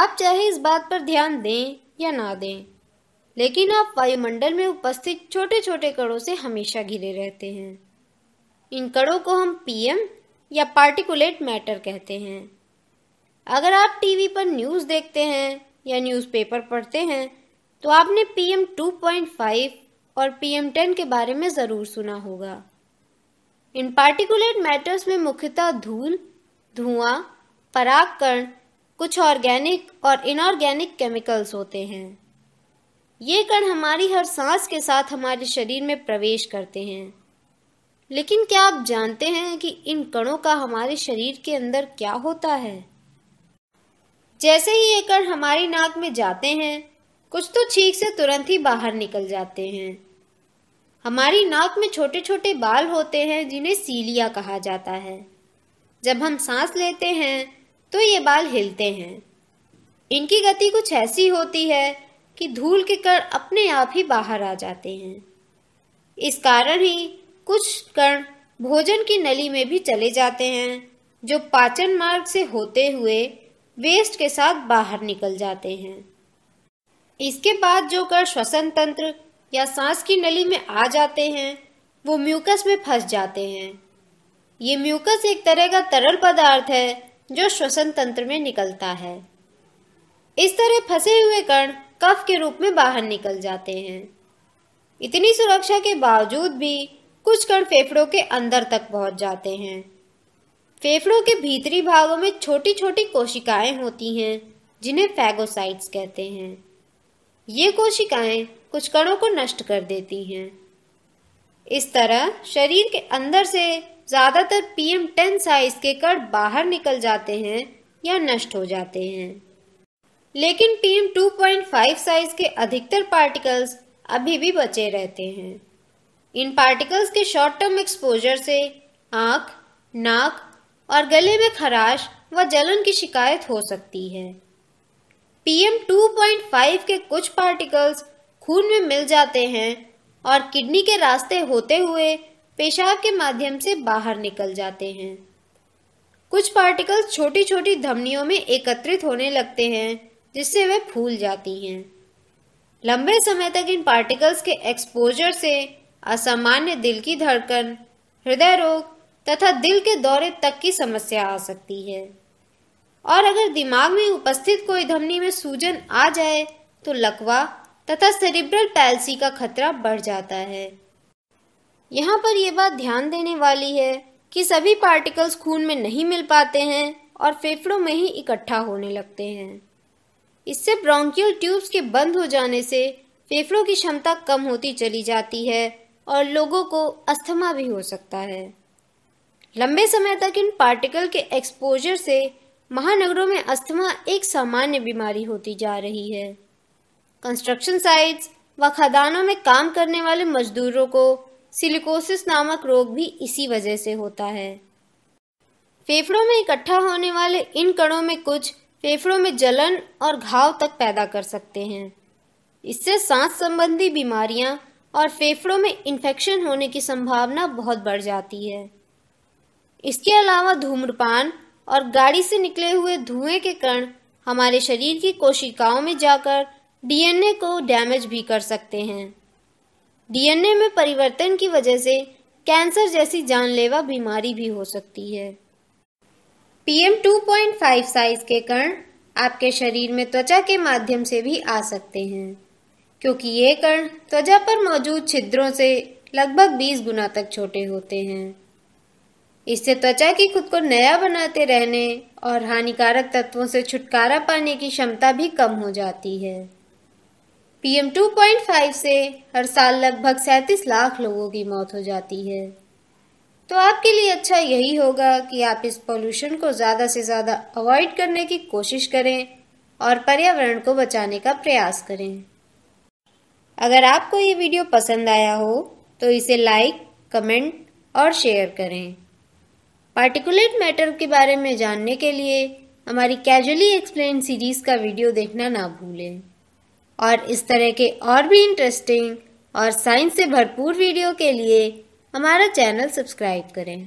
आप चाहे इस बात पर ध्यान दें या ना दें लेकिन आप वायुमंडल में उपस्थित छोटे छोटे कणों से हमेशा घिरे रहते हैं इन कणों को हम पीएम या पार्टिकुलेट मैटर कहते हैं अगर आप टीवी पर न्यूज़ देखते हैं या न्यूज़पेपर पढ़ते हैं तो आपने पीएम 2.5 और पीएम 10 के बारे में ज़रूर सुना होगा इन पार्टिकुलेट मैटर्स में मुख्यतः धूल धुआं पराग कण कुछ ऑर्गेनिक और इनऑर्गेनिक केमिकल्स होते हैं ये कण हमारी हर सांस के साथ हमारे शरीर में प्रवेश करते हैं लेकिन क्या आप जानते हैं कि इन कणों का हमारे शरीर के अंदर क्या होता है जैसे ही ये कण हमारी नाक में जाते हैं कुछ तो छींक से तुरंत ही बाहर निकल जाते हैं हमारी नाक में छोटे छोटे बाल होते हैं जिन्हें सीलिया कहा जाता है जब हम सांस लेते हैं तो ये बाल हिलते हैं इनकी गति कुछ ऐसी होती है कि धूल के कण अपने आप ही बाहर आ जाते हैं इस कारण ही कुछ कण भोजन की नली में भी चले जाते हैं जो पाचन मार्ग से होते हुए वेस्ट के साथ बाहर निकल जाते हैं इसके बाद जो कण श्वसन तंत्र या सांस की नली में आ जाते हैं वो म्यूकस में फंस जाते हैं ये म्यूकस एक तरह का तरल पदार्थ है जो श्वसन तंत्र में निकलता है इस तरह फंसे हुए कण कफ के रूप में बाहर निकल जाते हैं इतनी सुरक्षा के बावजूद भी कुछ कण फेफड़ों के अंदर तक पहुंच जाते हैं फेफड़ों के भीतरी भागों में छोटी छोटी कोशिकाएं होती हैं जिन्हें फैगोसाइट्स कहते हैं ये कोशिकाएं कुछ कणों को नष्ट कर देती हैं इस तरह शरीर के अंदर से ज़्यादातर पीएम टेन साइज के कण बाहर निकल जाते हैं या नष्ट हो जाते हैं लेकिन पीएम 2.5 साइज के अधिकतर पार्टिकल्स अभी भी बचे रहते हैं इन पार्टिकल्स के शॉर्ट टर्म एक्सपोजर से आँख नाक और गले में खराश व जलन की शिकायत हो सकती है पीएम 2.5 के कुछ पार्टिकल्स खून में मिल जाते हैं और किडनी के रास्ते होते हुए पेशाब के माध्यम से बाहर निकल जाते हैं कुछ पार्टिकल्स छोटी छोटी धमनियों में एकत्रित होने लगते हैं जिससे वे फूल जाती हैं लंबे समय तक इन पार्टिकल्स के एक्सपोजर से असामान्य दिल की धड़कन हृदय रोग तथा दिल के दौरे तक की समस्या आ सकती है और अगर दिमाग में उपस्थित कोई धमनी में सूजन आ जाए तो लकवा तथा सेरिब्रल पैल्सी का खतरा बढ़ जाता है यहाँ पर यह बात ध्यान देने वाली है कि सभी पार्टिकल्स खून में नहीं मिल पाते हैं और फेफड़ों में ही इकट्ठा होने लगते हैं इससे ब्रोंकियल ट्यूब्स के बंद हो जाने से फेफड़ों की क्षमता कम होती चली जाती है और लोगों को अस्थमा भी हो सकता है लंबे समय तक इन पार्टिकल के एक्सपोजर से महानगरों में अस्थमा एक सामान्य बीमारी होती जा रही है कंस्ट्रक्शन साइट्स व खदानों में काम करने वाले मजदूरों को सिलिकोसिस नामक रोग भी इसी वजह से होता है फेफड़ों में इकट्ठा होने वाले इन कणों में कुछ फेफड़ों में जलन और घाव तक पैदा कर सकते हैं इससे सांस संबंधी बीमारियां और फेफड़ों में इन्फेक्शन होने की संभावना बहुत बढ़ जाती है इसके अलावा धूम्रपान और गाड़ी से निकले हुए धुएं के कण हमारे शरीर की कोशिकाओं में जाकर डीएनए को डैमेज भी कर सकते हैं डीएनए में परिवर्तन की वजह से कैंसर जैसी जानलेवा बीमारी भी हो सकती है पीएम 2.5 साइज के कण आपके शरीर में त्वचा के माध्यम से भी आ सकते हैं क्योंकि ये कण त्वचा पर मौजूद छिद्रों से लगभग 20 गुना तक छोटे होते हैं इससे त्वचा की खुद को नया बनाते रहने और हानिकारक तत्वों से छुटकारा पाने की क्षमता भी कम हो जाती है पीएम 2.5 से हर साल लगभग सैंतीस लाख लोगों की मौत हो जाती है तो आपके लिए अच्छा यही होगा कि आप इस पोल्यूशन को ज़्यादा से ज़्यादा अवॉइड करने की कोशिश करें और पर्यावरण को बचाने का प्रयास करें अगर आपको ये वीडियो पसंद आया हो तो इसे लाइक कमेंट और शेयर करें पार्टिकुलेट मैटर के बारे में जानने के लिए हमारी कैजुअली एक्सप्लेन सीरीज का वीडियो देखना ना भूलें और इस तरह के और भी इंटरेस्टिंग और साइंस से भरपूर वीडियो के लिए हमारा चैनल सब्सक्राइब करें